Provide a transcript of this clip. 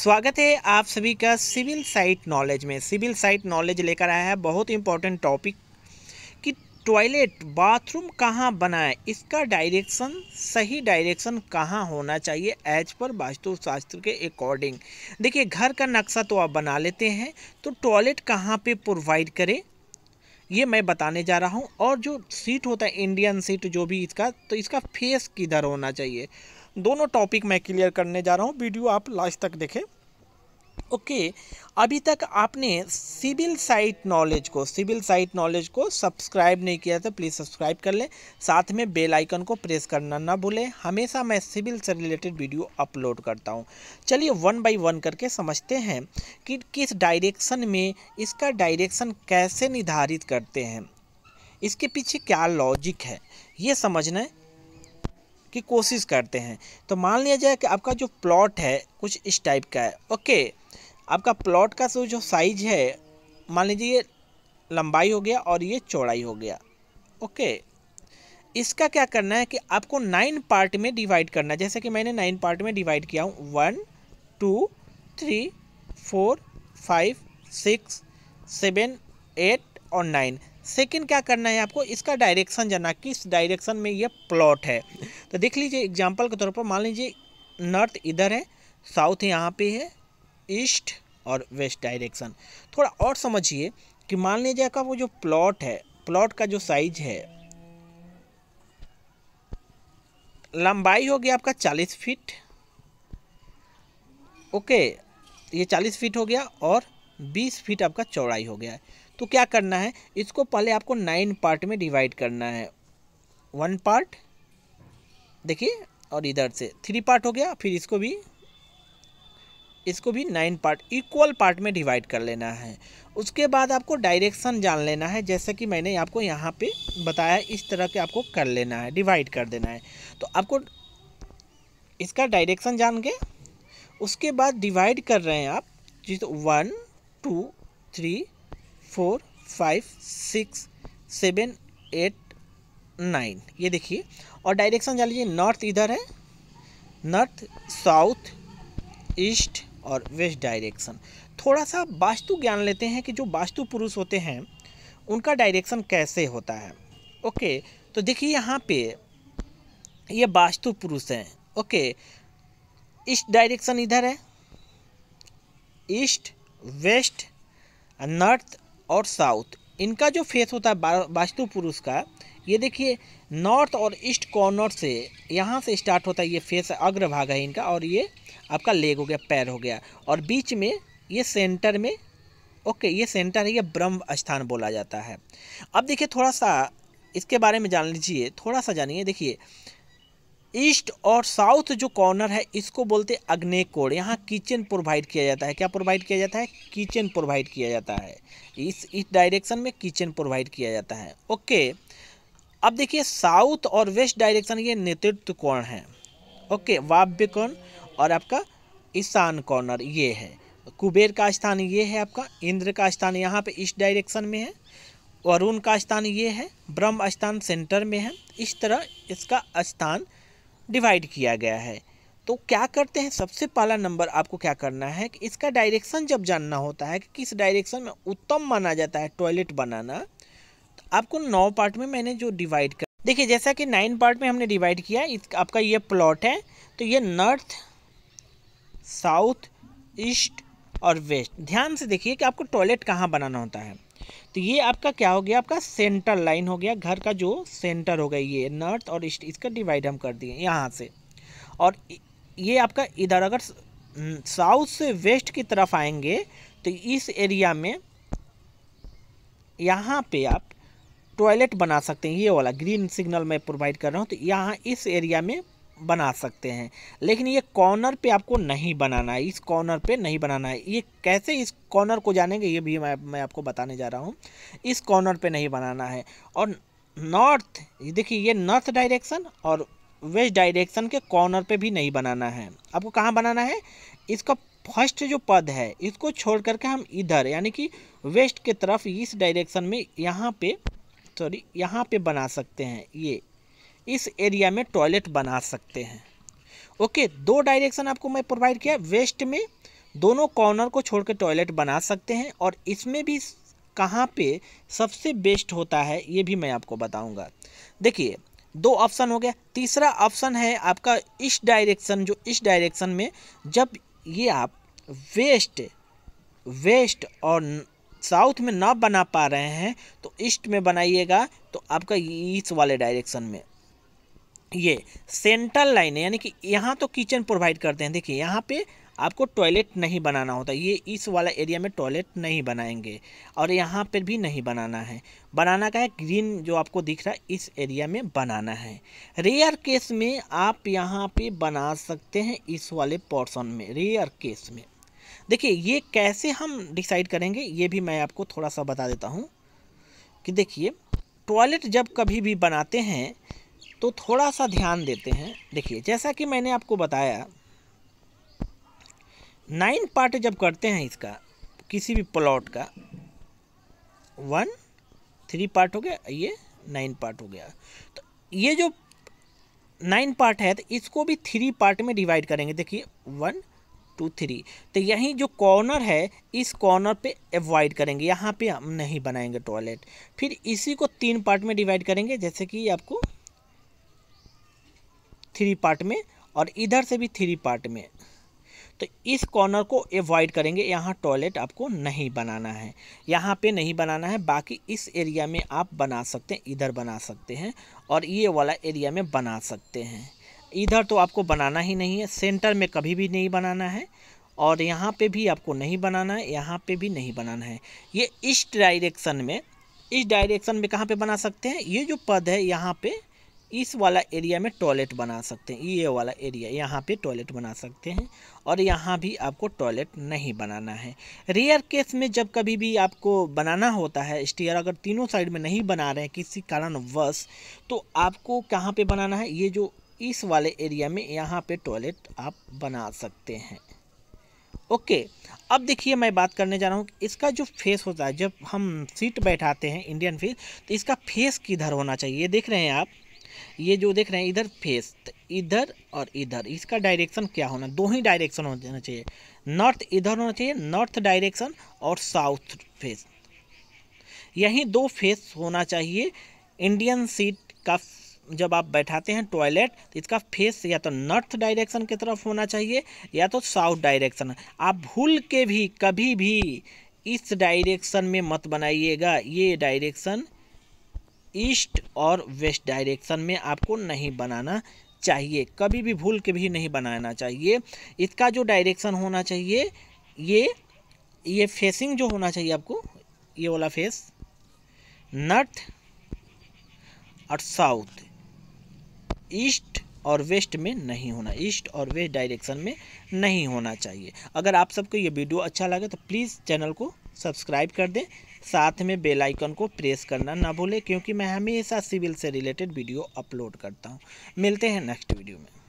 स्वागत है आप सभी का सिविल साइट नॉलेज में सिविल साइट नॉलेज लेकर आया है बहुत इम्पोर्टेंट टॉपिक कि टॉयलेट बाथरूम कहाँ बनाए इसका डायरेक्शन सही डायरेक्शन कहाँ होना चाहिए एज पर वास्तुशास्त्र के अकॉर्डिंग देखिए घर का नक्शा तो आप बना लेते हैं तो टॉयलेट कहाँ पे प्रोवाइड करें ये मैं बताने जा रहा हूँ और जो सीट होता है इंडियन सीट जो भी इसका तो इसका फेस किधर होना चाहिए दोनों टॉपिक मैं क्लियर करने जा रहा हूँ वीडियो आप लास्ट तक देखें ओके okay, अभी तक आपने सिविल साइट नॉलेज को सिविल साइट नॉलेज को सब्सक्राइब नहीं किया तो प्लीज़ सब्सक्राइब कर लें साथ में बेल आइकन को प्रेस करना ना भूलें हमेशा मैं सिविल से रिलेटेड वीडियो अपलोड करता हूं चलिए वन बाय वन करके समझते हैं कि किस डायरेक्शन में इसका डायरेक्शन कैसे निर्धारित करते हैं इसके पीछे क्या लॉजिक है ये समझना की कोशिश करते हैं तो मान लिया जाए कि आपका जो प्लॉट है कुछ इस टाइप का है ओके आपका प्लॉट का जो साइज है मान लीजिए ये लंबाई हो गया और ये चौड़ाई हो गया ओके इसका क्या करना है कि आपको नाइन पार्ट में डिवाइड करना है जैसे कि मैंने नाइन पार्ट में डिवाइड किया हूँ one two three four five six seven eight और नाइन सेकंड क्या करना है आपको इसका डायरेक्शन जाना किस डायरेक्शन में ये प्लॉट है तो देख लीजिए एग्जाम्पल के तौर पर मान लीजिए नॉर्थ इधर है साउथ यहाँ पे है ईस्ट और वेस्ट डायरेक्शन थोड़ा और समझिए कि मान लीजिए का वो जो प्लॉट है प्लॉट का जो साइज है लंबाई हो गया आपका चालीस फीट ओके ये चालीस फीट हो गया और बीस फीट आपका चौड़ाई हो गया है तो क्या करना है इसको पहले आपको नाइन पार्ट में डिवाइड करना है वन पार्ट देखिए और इधर से थ्री पार्ट हो गया फिर इसको भी इसको भी नाइन पार्ट इक्वल पार्ट में डिवाइड कर लेना है उसके बाद आपको डायरेक्शन जान लेना है जैसे कि मैंने आपको यहाँ पे बताया इस तरह के आपको कर लेना है डिवाइड कर देना है तो आपको इसका डायरेक्शन जान के उसके बाद डिवाइड कर रहे हैं आप जिस one two three four five six seven eight nine ये देखिए और डायरेक्शन जान लीजिए नॉर्थ इधर है नॉर्थ साउथ ईस्ट और वेस्ट डायरेक्शन थोड़ा सा वास्तु ज्ञान लेते हैं कि जो वास्तु पुरुष होते हैं उनका डायरेक्शन कैसे होता है ओके तो देखिए यहाँ पे ये वास्तु पुरुष हैं ओके ईस्ट डायरेक्शन इधर है ईस्ट वेस्ट नॉर्थ और साउथ इनका जो फेस होता है वास्तु पुरुष का ये देखिए नॉर्थ और ईस्ट कॉर्नर से यहाँ से स्टार्ट होता है ये फेस अग्रभाग है इनका और ये आपका लेग हो गया पैर हो गया और बीच में ये सेंटर में ओके ये सेंटर है ये ब्रह्म स्थान बोला जाता है अब देखिए थोड़ा सा इसके बारे में जान लीजिए थोड़ा सा जानिए देखिए ईस्ट और साउथ जो कॉर्नर है इसको बोलते हैं अग्नि कोड यहाँ किचन प्रोवाइड किया जाता है क्या प्रोवाइड किया जाता है किचन प्रोवाइड किया जाता है इस इस डायरेक्शन में किचन प्रोवाइड किया जाता है ओके अब देखिए साउथ और वेस्ट डायरेक्शन ये नेतृत्व कोण है ओके वाव्य कोण और आपका ईशान कॉर्नर ये है कुबेर का स्थान ये है आपका इंद्र का स्थान यहाँ पे इस डायरेक्शन में है वरुण का स्थान ये है ब्रह्म स्थान सेंटर में है इस तरह इसका स्थान डिवाइड किया गया है तो क्या करते हैं सबसे पहला नंबर आपको क्या करना है कि इसका डायरेक्शन जब जानना होता है कि किस डायरेक्शन में उत्तम माना जाता है टॉयलेट बनाना तो आपको नौ पार्ट में मैंने जो डिवाइड कर देखिए जैसा कि नाइन पार्ट में हमने डिवाइड किया इस आपका ये प्लॉट है तो ये नॉर्थ साउथ ईस्ट और वेस्ट ध्यान से देखिए कि आपको टॉयलेट कहाँ बनाना होता है तो ये आपका क्या हो गया आपका सेंटर लाइन हो गया घर का जो सेंटर हो गया ये नॉर्थ और ईस्ट इसका डिवाइड हम कर दिए यहाँ से और ये आपका इधर अगर साउथ से वेस्ट की तरफ आएंगे तो इस एरिया में यहाँ पे आप टॉयलेट बना सकते हैं ये वाला ग्रीन सिग्नल मैं प्रोवाइड कर रहा हूँ तो यहाँ इस एरिया में बना सकते हैं लेकिन ये कॉर्नर पे आपको नहीं बनाना है इस कॉर्नर पे नहीं बनाना है ये कैसे इस कॉर्नर को जानेंगे ये भी मैं मैं आपको बताने जा रहा हूँ इस कॉर्नर पे नहीं बनाना है और नॉर्थ देखिए ये नॉर्थ डायरेक्शन और वेस्ट डायरेक्शन के कॉर्नर पे भी नहीं बनाना है आपको कहाँ बनाना है इसका फर्स्ट जो पद है इसको छोड़ करके हम इधर यानी कि वेस्ट के तरफ इस डायरेक्शन में यहाँ पर सॉरी यहाँ पर बना सकते हैं ये इस एरिया में टॉयलेट बना सकते हैं ओके दो डायरेक्शन आपको मैं प्रोवाइड किया वेस्ट में दोनों कॉर्नर को छोड़ कर टॉयलेट बना सकते हैं और इसमें भी कहाँ पे सबसे बेस्ट होता है ये भी मैं आपको बताऊंगा देखिए दो ऑप्शन हो गया तीसरा ऑप्शन है आपका इस डायरेक्शन जो इस डायरेक्शन में जब ये आप वेस्ट वेस्ट और साउथ में ना बना पा रहे हैं तो ईस्ट में बनाइएगा तो आपका ईस्ट वाले डायरेक्शन में ये सेंट्रल लाइन है यानी कि यहाँ तो किचन प्रोवाइड करते हैं देखिए यहाँ पे आपको टॉयलेट नहीं बनाना होता ये इस वाला एरिया में टॉयलेट नहीं बनाएंगे और यहाँ पर भी नहीं बनाना है बनाना का है ग्रीन जो आपको दिख रहा है इस एरिया में बनाना है रेयर केस में आप यहाँ पे बना सकते हैं इस वाले पोर्सन में रेयर केस में देखिए ये कैसे हम डिसाइड करेंगे ये भी मैं आपको थोड़ा सा बता देता हूँ कि देखिए टॉयलेट जब कभी भी बनाते हैं तो थोड़ा सा ध्यान देते हैं देखिए जैसा कि मैंने आपको बताया नाइन पार्ट जब करते हैं इसका किसी भी प्लॉट का वन थ्री पार्ट हो गया ये नाइन पार्ट हो गया तो ये जो नाइन पार्ट है तो इसको भी थ्री पार्ट में डिवाइड करेंगे देखिए वन टू थ्री तो यहीं जो कॉर्नर है इस कॉर्नर पे अवॉइड करेंगे यहाँ पे हम नहीं बनाएंगे टॉयलेट फिर इसी को तीन पार्ट में डिवाइड करेंगे जैसे कि आपको थ्री पार्ट में और इधर से भी थ्री पार्ट में तो इस कॉर्नर को एवॉइड करेंगे यहाँ टॉयलेट आपको नहीं बनाना है यहाँ पे नहीं बनाना है बाकी इस एरिया में आप बना सकते हैं इधर बना सकते हैं और ये वाला एरिया में बना सकते हैं इधर तो आपको बनाना ही नहीं है सेंटर में कभी भी नहीं बनाना है और यहाँ पे भी आपको नहीं बनाना है यहाँ पे भी नहीं बनाना है ये इस डायरेक्शन में इस डायरेक्शन में कहाँ पे बना सकते हैं ये जो पद है यहाँ पे इस वाला एरिया में टॉयलेट बना सकते हैं ये वाला एरिया यहाँ पे टॉयलेट बना सकते हैं और यहाँ भी आपको टॉयलेट नहीं बनाना है रेयर केस में जब कभी भी आपको बनाना होता है स्टेयर अगर तीनों साइड में नहीं बना रहे हैं किसी कारणवश तो आपको कहाँ पे बनाना है ये जो इस वाले एरिया में यहाँ पर टॉयलेट आप बना सकते हैं ओके okay, अब देखिए मैं बात करने जा रहा हूँ इसका जो फेस होता है जब हम सीट बैठाते हैं इंडियन फेस तो इसका फेस किधर होना चाहिए ये देख रहे हैं आप ये जो देख रहे हैं इधर फेस तो इधर और इधर इसका डायरेक्शन क्या होना दो ही डायरेक्शन होना चाहिए नॉर्थ इधर होना चाहिए नॉर्थ डायरेक्शन और साउथ फेस यही दो फेस होना चाहिए इंडियन सीट का जब आप बैठाते हैं टॉयलेट तो इसका फेस या तो नॉर्थ डायरेक्शन की तरफ होना चाहिए या तो साउथ डायरेक्शन आप भूल के भी कभी भी इस डायरेक्शन में मत बनाइएगा ये डायरेक्शन ईस्ट और वेस्ट डायरेक्शन में आपको नहीं बनाना चाहिए कभी भी भूल के भी नहीं बनाना चाहिए इसका जो डायरेक्शन होना चाहिए ये ये फेसिंग जो होना चाहिए आपको ये वाला फेस नॉर्थ और साउथ ईस्ट और वेस्ट में नहीं होना ईस्ट और वेस्ट डायरेक्शन में नहीं होना चाहिए अगर आप सबको ये वीडियो अच्छा लगे तो प्लीज़ चैनल को सब्सक्राइब कर दें साथ में बेल आइकन को प्रेस करना ना भूलें क्योंकि मैं हमेशा सिविल से रिलेटेड वीडियो अपलोड करता हूँ मिलते हैं नेक्स्ट वीडियो में